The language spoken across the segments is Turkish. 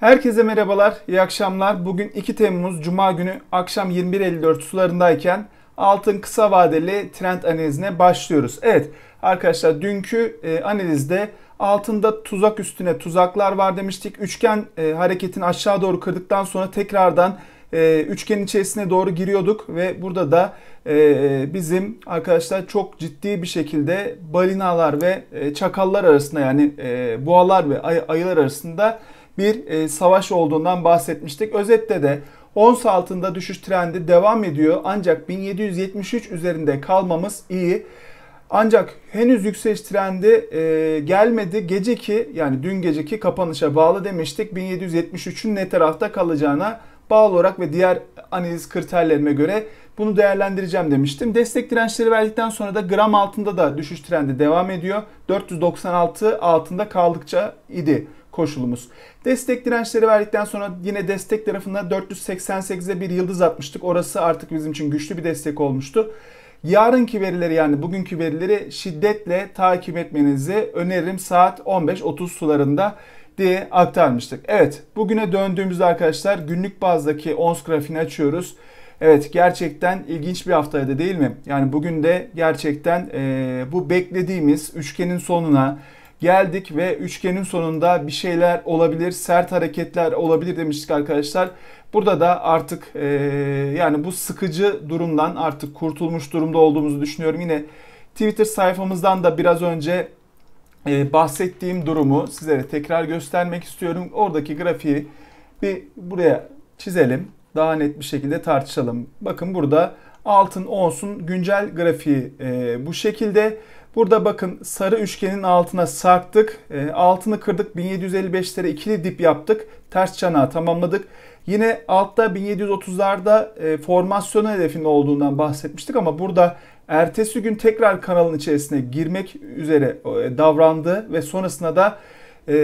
Herkese merhabalar, iyi akşamlar. Bugün 2 Temmuz Cuma günü akşam 21.54 sularındayken altın kısa vadeli trend analizine başlıyoruz. Evet arkadaşlar dünkü e, analizde altında tuzak üstüne tuzaklar var demiştik. Üçgen e, hareketini aşağı doğru kırdıktan sonra tekrardan e, üçgen içerisine doğru giriyorduk ve burada da e, bizim arkadaşlar çok ciddi bir şekilde balinalar ve çakallar arasında yani e, boğalar ve ayılar arasında bir e, savaş olduğundan bahsetmiştik. Özetle de ons altında düşüş trendi devam ediyor ancak 1773 üzerinde kalmamız iyi. Ancak henüz yükseliş trendi e, gelmedi. Geceki yani dün geceki kapanışa bağlı demiştik. 1773'ün ne tarafta kalacağına bağlı olarak ve diğer analiz kriterlerime göre bunu değerlendireceğim demiştim. Destek dirençleri verdikten sonra da gram altında da düşüş trendi devam ediyor. 496 altında kaldıkça idi koşulumuz. Destek dirençleri verdikten sonra yine destek tarafında 488'e bir yıldız atmıştık. Orası artık bizim için güçlü bir destek olmuştu. Yarınki verileri yani bugünkü verileri şiddetle takip etmenizi öneririm saat 15.30 sularında diye aktarmıştık. Evet bugüne döndüğümüzde arkadaşlar günlük bazdaki ons grafiğini açıyoruz. Evet gerçekten ilginç bir haftaydı değil mi? Yani bugün de gerçekten e, bu beklediğimiz üçgenin sonuna geldik ve üçgenin sonunda bir şeyler olabilir, sert hareketler olabilir demiştik arkadaşlar. Burada da artık e, yani bu sıkıcı durumdan artık kurtulmuş durumda olduğumuzu düşünüyorum. Yine Twitter sayfamızdan da biraz önce e, bahsettiğim durumu sizlere tekrar göstermek istiyorum. Oradaki grafiği bir buraya çizelim. Daha net bir şekilde tartışalım. Bakın burada altın olsun güncel grafiği e, Bu şekilde. Burada bakın sarı üçgenin altına sarktık. E, altını kırdık. 1755 ikili dip yaptık. Ters çanağı tamamladık. Yine altta 1730'larda e, formasyon hedefinde olduğundan bahsetmiştik ama burada ertesi gün tekrar kanalın içerisine girmek üzere e, davrandı ve sonrasında da e,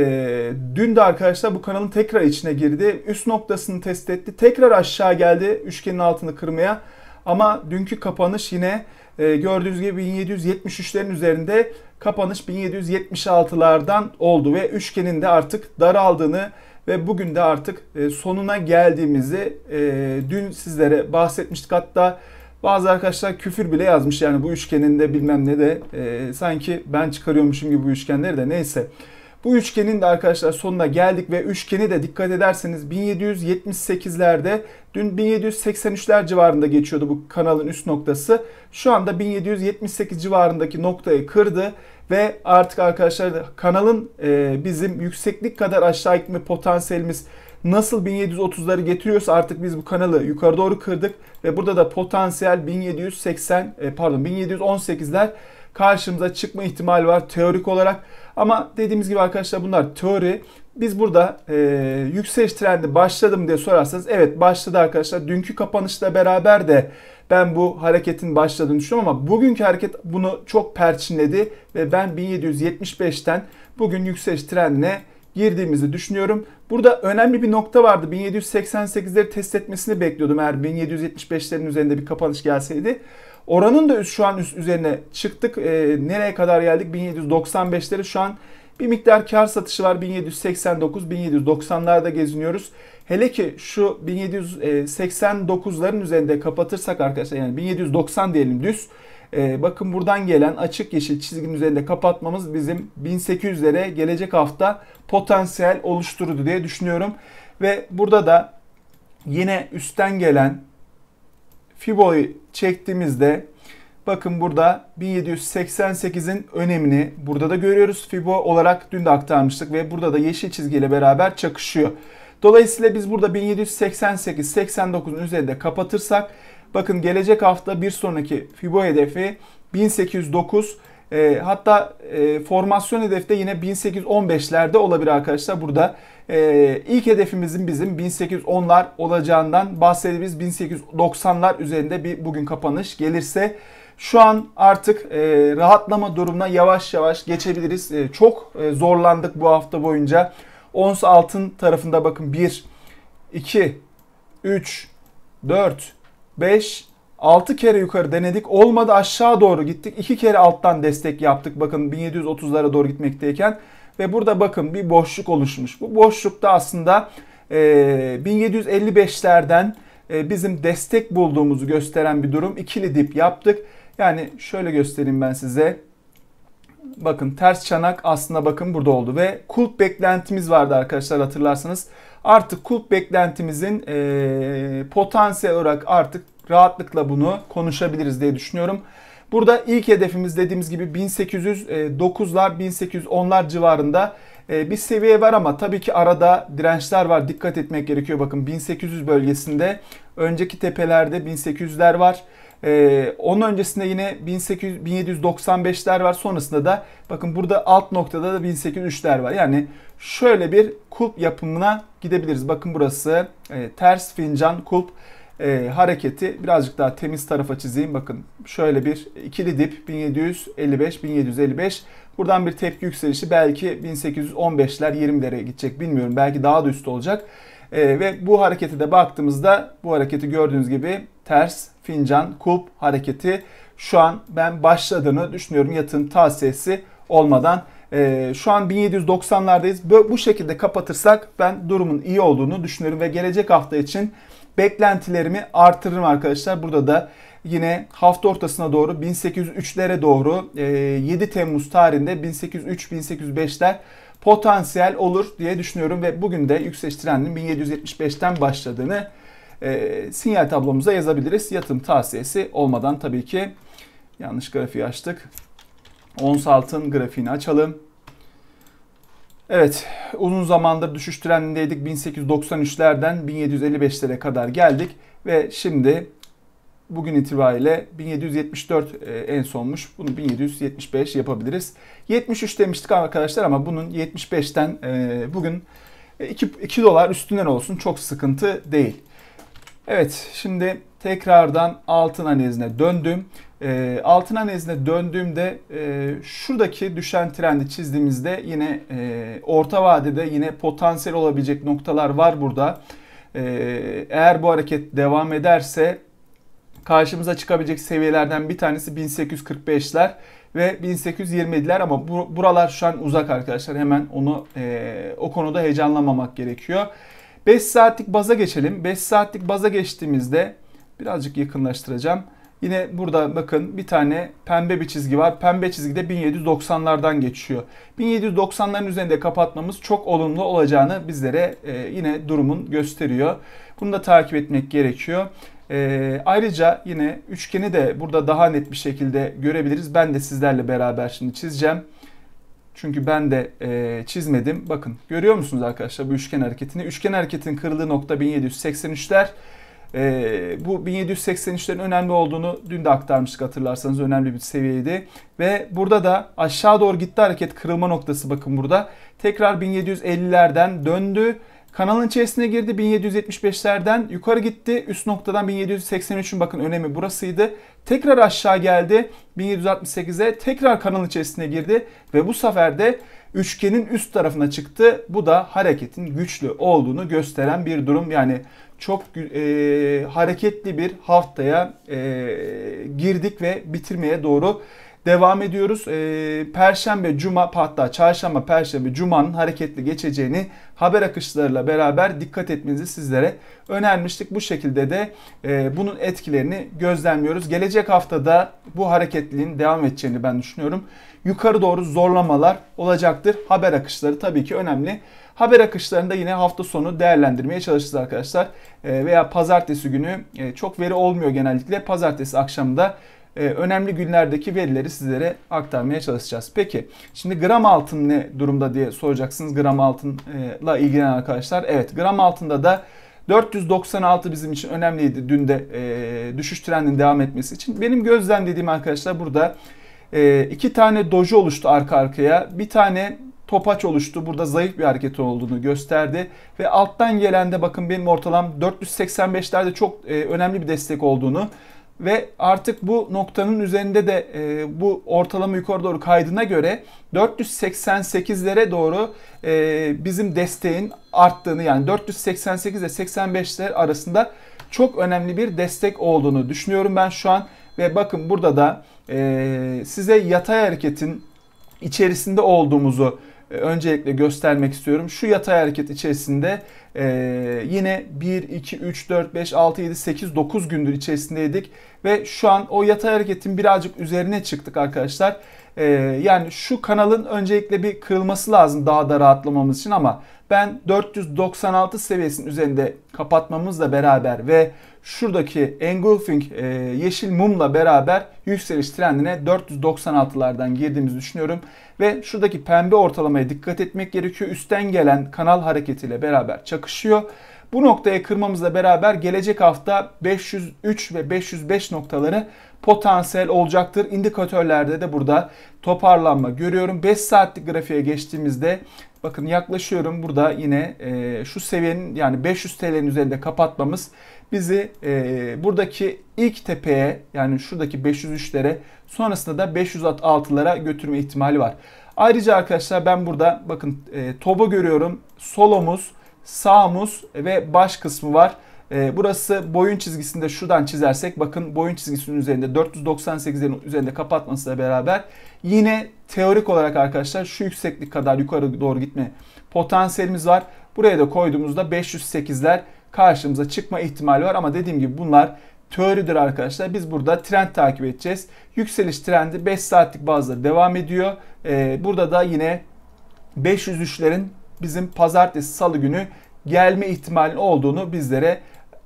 dün de arkadaşlar bu kanalın tekrar içine girdi. Üst noktasını test etti. Tekrar aşağı geldi üçgenin altını kırmaya. Ama dünkü kapanış yine e, gördüğünüz gibi 1773'lerin üzerinde kapanış 1776'lardan oldu ve üçgenin de artık daraldığını ve bugün de artık e, sonuna geldiğimizi e, dün sizlere bahsetmiştik. Hatta bazı arkadaşlar küfür bile yazmış yani bu üçgenin de bilmem ne de e, sanki ben çıkarıyormuşum gibi bu üçgenleri de neyse. Bu üçgenin de arkadaşlar sonuna geldik ve üçgeni de dikkat ederseniz 1778'lerde dün 1783'ler civarında geçiyordu bu kanalın üst noktası. Şu anda 1778 civarındaki noktayı kırdı ve artık arkadaşlar kanalın e, bizim yükseklik kadar aşağı gitme potansiyelimiz nasıl 1730'ları getiriyorsa artık biz bu kanalı yukarı doğru kırdık ve burada da potansiyel 1780 e, pardon 1718'ler karşımıza çıkma ihtimali var teorik olarak. Ama dediğimiz gibi arkadaşlar bunlar teori. Biz burada e, yükseliş trendi başladı mı diye sorarsanız evet başladı arkadaşlar. Dünkü kapanışla beraber de ben bu hareketin başladığını düşünüyorum ama bugünkü hareket bunu çok perçinledi ve ben 1775'ten bugün yükseliş trendine girdiğimizi düşünüyorum. Burada önemli bir nokta vardı. 1788'leri test etmesini bekliyordum eğer 1775'lerin üzerinde bir kapanış gelseydi. Oranın da şu an üst üzerine çıktık. E, nereye kadar geldik? 1795'leri şu an bir miktar kar satışı var. 1789, 1790'larda geziniyoruz. Hele ki şu 1789'ların üzerinde kapatırsak arkadaşlar yani 1790 diyelim düz. E, bakın buradan gelen açık yeşil çizginin üzerinde kapatmamız bizim 1800'lere gelecek hafta potansiyel oluşturdu diye düşünüyorum. Ve burada da yine üstten gelen Fibo'yu çektiğimizde bakın burada 1788'in önemini burada da görüyoruz. Fibo olarak dün de aktarmıştık ve burada da yeşil çizgiyle beraber çakışıyor. Dolayısıyla biz burada 1788-89'un üzerinde kapatırsak bakın gelecek hafta bir sonraki Fibo hedefi 1809 e, hatta e, formasyon hedefi de yine 1815'lerde olabilir arkadaşlar. Burada e, ilk hedefimizin bizim 1810'lar olacağından bahsediyoruz. 1890'lar üzerinde bir bugün kapanış gelirse şu an artık e, rahatlama durumuna yavaş yavaş geçebiliriz. E, çok e, zorlandık bu hafta boyunca. Ons altın tarafında bakın 1, 2, 3, 4, 5, 6 kere yukarı denedik. Olmadı aşağı doğru gittik. 2 kere alttan destek yaptık. Bakın 1730'lara doğru gitmekteyken. Ve burada bakın bir boşluk oluşmuş. Bu boşlukta aslında e, 1755'lerden e, bizim destek bulduğumuzu gösteren bir durum. ikili dip yaptık. Yani şöyle göstereyim ben size. Bakın ters çanak aslında bakın burada oldu ve kulp beklentimiz vardı arkadaşlar hatırlarsanız. Artık kulp beklentimizin e, potansiyel olarak artık rahatlıkla bunu konuşabiliriz diye düşünüyorum. Burada ilk hedefimiz dediğimiz gibi 1809'lar 1810'lar civarında e, bir seviye var ama tabii ki arada dirençler var. Dikkat etmek gerekiyor. Bakın 1800 bölgesinde önceki tepelerde 1800'ler var. Ee, onun öncesinde yine 1800, 1795'ler var. Sonrasında da bakın burada alt noktada da 1803'ler var. Yani şöyle bir kulp yapımına gidebiliriz. Bakın burası e, ters fincan kulp e, hareketi birazcık daha temiz tarafa çizeyim. Bakın şöyle bir ikili dip 1755-1755. Buradan bir tepki yükselişi belki 1815'ler 20'lere gidecek bilmiyorum. Belki daha da üstü olacak. E, ve bu harekete de baktığımızda bu hareketi gördüğünüz gibi ters, fincan, kulp hareketi şu an ben başladığını düşünüyorum. Yatın tavsiyesi olmadan ee, şu an 1790'lardayız. Bu şekilde kapatırsak ben durumun iyi olduğunu düşünüyorum ve gelecek hafta için beklentilerimi artırırım arkadaşlar. Burada da yine hafta ortasına doğru 1803'lere doğru 7 e, Temmuz tarihinde 1803-1805'ler potansiyel olur diye düşünüyorum ve bugün de yükseliş trendinin 1775'ten başladığını e, sinyal tablomuza yazabiliriz. Yatım tavsiyesi olmadan tabii ki yanlış grafiği açtık. Ons altın grafiğini açalım. Evet uzun zamandır düşüş trendindeydik. 1893'lerden 1755'lere kadar geldik ve şimdi bugün itibariyle 1774 e, en sonmuş. Bunu 1775 yapabiliriz. 73 demiştik arkadaşlar ama bunun 75'ten e, bugün 2, e, 2 dolar üstünden olsun çok sıkıntı değil. Evet şimdi tekrardan altın analizine döndüm. E, ee, altın analizine döndüğümde e, şuradaki düşen trendi çizdiğimizde yine e, orta vadede yine potansiyel olabilecek noktalar var burada. E, eğer bu hareket devam ederse karşımıza çıkabilecek seviyelerden bir tanesi 1845'ler ve 1827'ler ama bu, buralar şu an uzak arkadaşlar. Hemen onu e, o konuda heyecanlamamak gerekiyor. 5 saatlik baza geçelim. 5 saatlik baza geçtiğimizde Birazcık yakınlaştıracağım. Yine burada bakın bir tane pembe bir çizgi var. Pembe çizgi de 1790'lardan geçiyor. 1790'ların üzerinde kapatmamız çok olumlu olacağını bizlere e, yine durumun gösteriyor. Bunu da takip etmek gerekiyor. E, ayrıca yine üçgeni de burada daha net bir şekilde görebiliriz. Ben de sizlerle beraber şimdi çizeceğim. Çünkü ben de e, çizmedim. Bakın görüyor musunuz arkadaşlar bu üçgen hareketini? Üçgen hareketin kırıldığı nokta 1783'ler. E, bu 1783'lerin önemli olduğunu dün de aktarmıştık hatırlarsanız önemli bir seviyeydi. Ve burada da aşağı doğru gitti hareket kırılma noktası bakın burada. Tekrar 1750'lerden döndü. Kanalın içerisine girdi 1775'lerden yukarı gitti. Üst noktadan 1783'ün bakın önemi burasıydı. Tekrar aşağı geldi 1768'e tekrar kanalın içerisine girdi ve bu sefer de üçgenin üst tarafına çıktı. Bu da hareketin güçlü olduğunu gösteren bir durum. Yani çok e, hareketli bir haftaya e, girdik ve bitirmeye doğru devam ediyoruz. E, Perşembe, Cuma, hatta Çarşamba, Perşembe, Cuma'nın hareketli geçeceğini haber akışlarıyla beraber dikkat etmenizi sizlere önermiştik. Bu şekilde de e, bunun etkilerini gözlemliyoruz. Gelecek haftada bu hareketliliğin devam edeceğini ben düşünüyorum. Yukarı doğru zorlamalar olacaktır. Haber akışları tabii ki önemli. Haber akışlarında yine hafta sonu değerlendirmeye çalışacağız arkadaşlar. Ee, veya pazartesi günü e, çok veri olmuyor genellikle. Pazartesi akşamı e, önemli günlerdeki verileri sizlere aktarmaya çalışacağız. Peki şimdi gram altın ne durumda diye soracaksınız gram altınla ilgilenen arkadaşlar. Evet gram altında da 496 bizim için önemliydi dün de e, düşüş trendinin devam etmesi için. Benim gözlemlediğim arkadaşlar burada e, iki tane doji oluştu arka arkaya. Bir tane topaç oluştu. Burada zayıf bir hareket olduğunu gösterdi. Ve alttan gelen de bakın benim ortalam 485'lerde çok e, önemli bir destek olduğunu ve artık bu noktanın üzerinde de e, bu ortalama yukarı doğru kaydına göre 488'lere doğru e, bizim desteğin arttığını yani 488 ile 85'ler arasında çok önemli bir destek olduğunu düşünüyorum ben şu an ve bakın burada da e, size yatay hareketin içerisinde olduğumuzu ee, öncelikle göstermek istiyorum. Şu yatay hareket içerisinde e, yine 1, 2, 3, 4, 5, 6, 7, 8, 9 gündür içerisindeydik. Ve şu an o yatay hareketin birazcık üzerine çıktık arkadaşlar. E, yani şu kanalın öncelikle bir kırılması lazım daha da rahatlamamız için ama ben 496 seviyesinin üzerinde kapatmamızla beraber ve şuradaki engulfing e, yeşil mumla beraber yükseliş trendine 496'lardan girdiğimizi düşünüyorum. Ve şuradaki pembe ortalamaya dikkat etmek gerekiyor. Üstten gelen kanal hareketiyle beraber çakışıyor. Bu noktaya kırmamızla beraber gelecek hafta 503 ve 505 noktaları potansiyel olacaktır. İndikatörlerde de burada toparlanma görüyorum. 5 saatlik grafiğe geçtiğimizde bakın yaklaşıyorum burada yine e, şu seviyenin yani 500 TL'nin üzerinde kapatmamız bizi e, buradaki ilk tepeye yani şuradaki 503'lere sonrasında da 506'lara götürme ihtimali var. Ayrıca arkadaşlar ben burada bakın e, toba görüyorum. Solomuz, sağımız ve baş kısmı var. E, burası boyun çizgisinde şuradan çizersek bakın boyun çizgisinin üzerinde 498'lerin üzerinde kapatmasıyla beraber yine teorik olarak arkadaşlar şu yükseklik kadar yukarı doğru gitme potansiyelimiz var. Buraya da koyduğumuzda 508'ler karşımıza çıkma ihtimali var ama dediğim gibi bunlar teoridir arkadaşlar. Biz burada trend takip edeceğiz. Yükseliş trendi 5 saatlik bazda devam ediyor. Ee, burada da yine 503'lerin bizim pazartesi salı günü gelme ihtimali olduğunu bizlere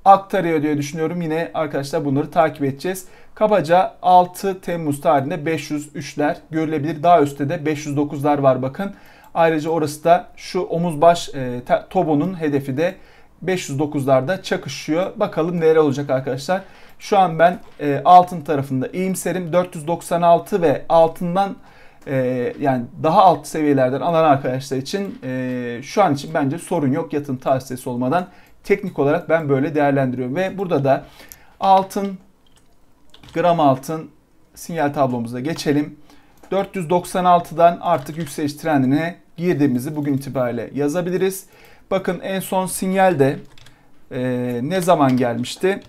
aktarıyor diye düşünüyorum. Yine arkadaşlar bunları takip edeceğiz. Kabaca 6 Temmuz tarihinde 503'ler görülebilir. Daha üstte de 509'lar var bakın. Ayrıca orası da şu omuz baş e, tobonun hedefi de 509'larda çakışıyor. Bakalım neler olacak arkadaşlar. Şu an ben e, altın tarafında iyimserim. 496 ve altından e, yani daha alt seviyelerden alan arkadaşlar için e, şu an için bence sorun yok. Yatın tavsiyesi olmadan teknik olarak ben böyle değerlendiriyorum. Ve burada da altın, gram altın sinyal tablomuza geçelim. 496'dan artık yükseliş trendine girdiğimizi bugün itibariyle yazabiliriz. Bakın en son sinyal de e, ne zaman gelmişti?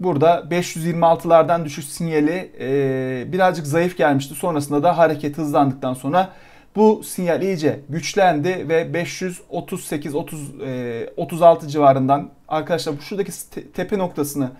Burada 526'lardan düşük sinyali e, birazcık zayıf gelmişti. Sonrasında da hareket hızlandıktan sonra bu sinyal iyice güçlendi ve 538 30 e, 36 civarından arkadaşlar bu şuradaki tepe noktasını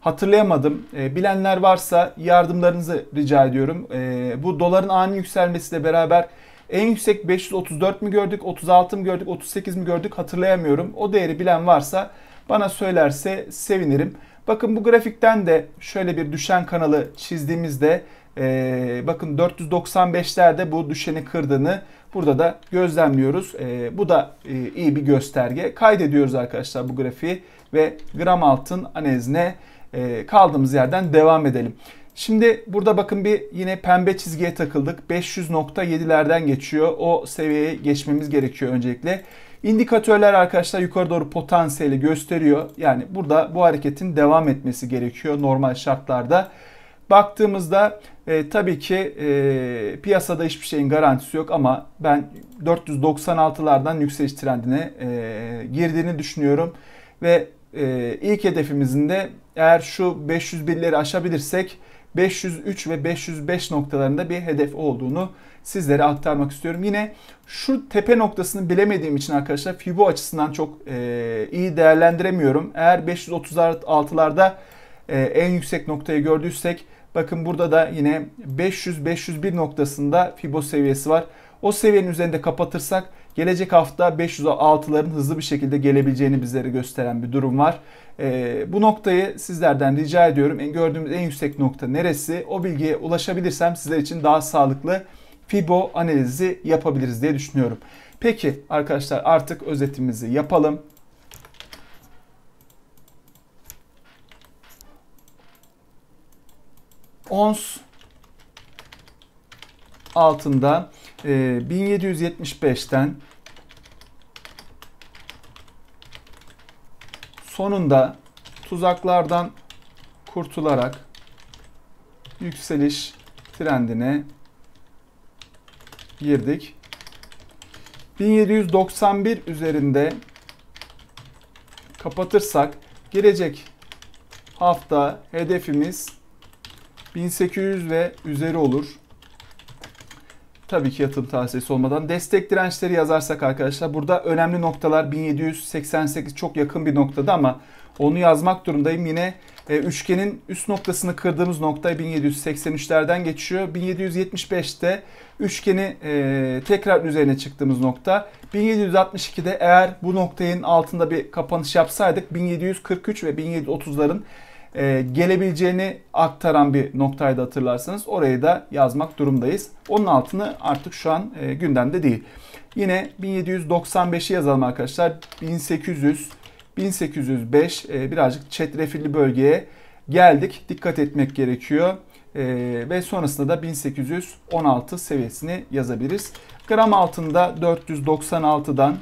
hatırlayamadım. E, bilenler varsa yardımlarınızı rica ediyorum. E, bu doların ani yükselmesiyle beraber en yüksek 534 mi gördük, 36 mı gördük, 38 mi gördük hatırlayamıyorum. O değeri bilen varsa bana söylerse sevinirim. Bakın bu grafikten de şöyle bir düşen kanalı çizdiğimizde e, bakın 495'lerde bu düşeni kırdığını burada da gözlemliyoruz. E, bu da e, iyi bir gösterge. Kaydediyoruz arkadaşlar bu grafiği ve gram altın analizine e, kaldığımız yerden devam edelim. Şimdi burada bakın bir yine pembe çizgiye takıldık. 500.7'lerden geçiyor. O seviyeye geçmemiz gerekiyor öncelikle. İndikatörler arkadaşlar yukarı doğru potansiyeli gösteriyor. Yani burada bu hareketin devam etmesi gerekiyor normal şartlarda. Baktığımızda e, tabii ki e, piyasada hiçbir şeyin garantisi yok ama ben 496'lardan yükseliş trendine e, girdiğini düşünüyorum. Ve e, ilk hedefimizin de eğer şu 501'leri aşabilirsek 503 ve 505 noktalarında bir hedef olduğunu sizlere aktarmak istiyorum. Yine şu tepe noktasını bilemediğim için arkadaşlar Fibo açısından çok e, iyi değerlendiremiyorum. Eğer 536'larda e, en yüksek noktayı gördüysek bakın burada da yine 500-501 noktasında Fibo seviyesi var. O seviyenin üzerinde kapatırsak Gelecek hafta 506'ların hızlı bir şekilde gelebileceğini bizlere gösteren bir durum var. E, bu noktayı sizlerden rica ediyorum. En gördüğümüz en yüksek nokta neresi? O bilgiye ulaşabilirsem sizler için daha sağlıklı FIBO analizi yapabiliriz diye düşünüyorum. Peki arkadaşlar artık özetimizi yapalım. Ons altında e, 1775'ten sonunda tuzaklardan kurtularak yükseliş trendine girdik. 1791 üzerinde kapatırsak gelecek hafta hedefimiz 1800 ve üzeri olur tabii ki yatırım tavsiyesi olmadan. Destek dirençleri yazarsak arkadaşlar burada önemli noktalar 1788 çok yakın bir noktada ama onu yazmak durumdayım. Yine e, üçgenin üst noktasını kırdığımız nokta 1783'lerden geçiyor. 1775'te üçgeni e, tekrar üzerine çıktığımız nokta. 1762'de eğer bu noktanın altında bir kapanış yapsaydık 1743 ve 1730'ların e, gelebileceğini aktaran bir noktaydı hatırlarsanız. Orayı da yazmak durumdayız. Onun altını artık şu an e, gündemde değil. Yine 1795'i yazalım arkadaşlar. 1800, 1805 e, birazcık çetrefilli bölgeye geldik. Dikkat etmek gerekiyor. E, ve sonrasında da 1816 seviyesini yazabiliriz. Gram altında 496'dan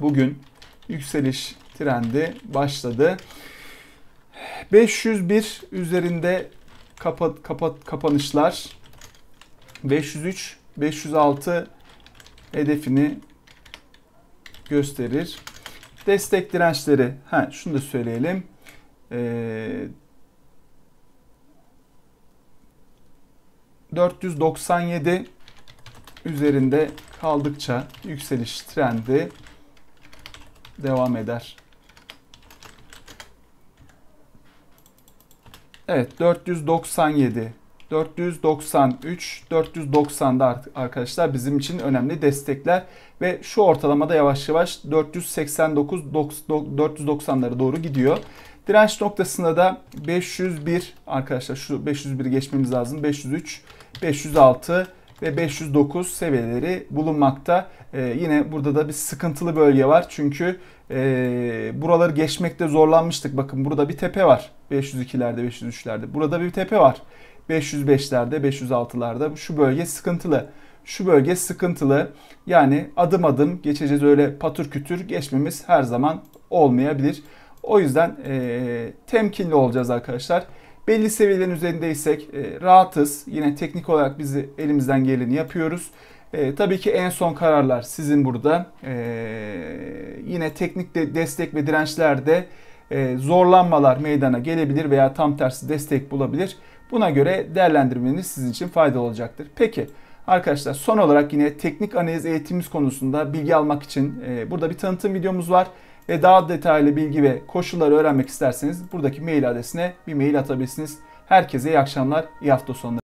bugün yükseliş trendi başladı. 501 üzerinde kapat, kapat, kapanışlar 503 506 hedefini gösterir. Destek dirençleri ha şunu da söyleyelim. Ee, 497 üzerinde kaldıkça yükseliş trendi devam eder. Evet 497, 493, 490 da artık arkadaşlar bizim için önemli destekler ve şu ortalamada yavaş yavaş 489, 490'lara doğru gidiyor. Direnç noktasında da 501 arkadaşlar şu 501 geçmemiz lazım. 503, 506, ve 509 seviyeleri bulunmakta. E, yine burada da bir sıkıntılı bölge var. Çünkü e, buraları geçmekte zorlanmıştık. Bakın burada bir tepe var. 502'lerde, 503'lerde. Burada bir tepe var. 505'lerde, 506'larda. Şu bölge sıkıntılı. Şu bölge sıkıntılı. Yani adım adım geçeceğiz öyle patır kütür geçmemiz her zaman olmayabilir. O yüzden e, temkinli olacağız arkadaşlar. Belli seviyelerin üzerindeysek e, rahatız. Yine teknik olarak bizi elimizden geleni yapıyoruz. E, tabii ki en son kararlar sizin burada. E, yine teknik de, destek ve dirençlerde e, zorlanmalar meydana gelebilir veya tam tersi destek bulabilir. Buna göre değerlendirmeniz sizin için faydalı olacaktır. Peki arkadaşlar son olarak yine teknik analiz eğitimimiz konusunda bilgi almak için e, burada bir tanıtım videomuz var ve daha detaylı bilgi ve koşulları öğrenmek isterseniz buradaki mail adresine bir mail atabilirsiniz. Herkese iyi akşamlar, iyi hafta sonları.